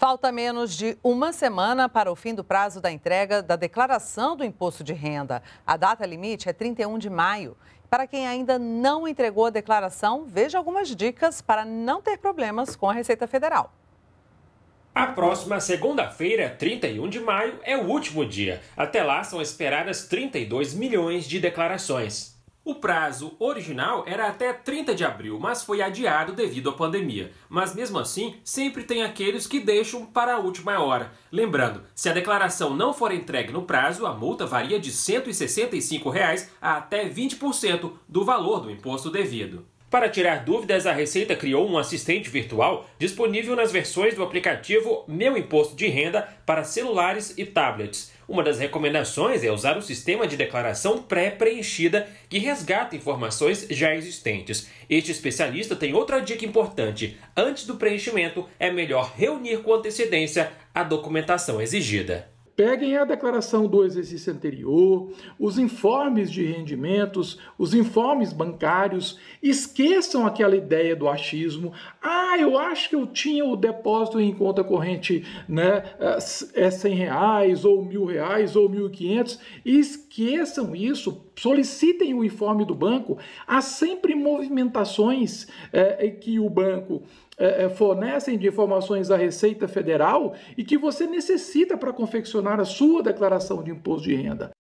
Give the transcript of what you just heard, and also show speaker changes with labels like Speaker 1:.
Speaker 1: Falta menos de uma semana para o fim do prazo da entrega da declaração do imposto de renda. A data limite é 31 de maio. Para quem ainda não entregou a declaração, veja algumas dicas para não ter problemas com a Receita Federal.
Speaker 2: A próxima segunda-feira, 31 de maio, é o último dia. Até lá são esperadas 32 milhões de declarações. O prazo original era até 30 de abril, mas foi adiado devido à pandemia. Mas mesmo assim, sempre tem aqueles que deixam para a última hora. Lembrando, se a declaração não for entregue no prazo, a multa varia de R$ 165 reais a até 20% do valor do imposto devido. Para tirar dúvidas, a Receita criou um assistente virtual disponível nas versões do aplicativo Meu Imposto de Renda para celulares e tablets. Uma das recomendações é usar o sistema de declaração pré-preenchida que resgata informações já existentes. Este especialista tem outra dica importante: antes do preenchimento, é melhor reunir com antecedência a documentação exigida.
Speaker 3: Peguem a declaração do exercício anterior, os informes de rendimentos, os informes bancários, esqueçam aquela ideia do achismo. Ah, ah, eu acho que eu tinha o depósito em conta corrente, né? É 100 é reais, ou mil reais, ou 1.500. Esqueçam isso, solicitem o informe do banco. Há sempre movimentações é, é que o banco é, é, fornecem de informações à Receita Federal e que você necessita para confeccionar a sua declaração de imposto de renda.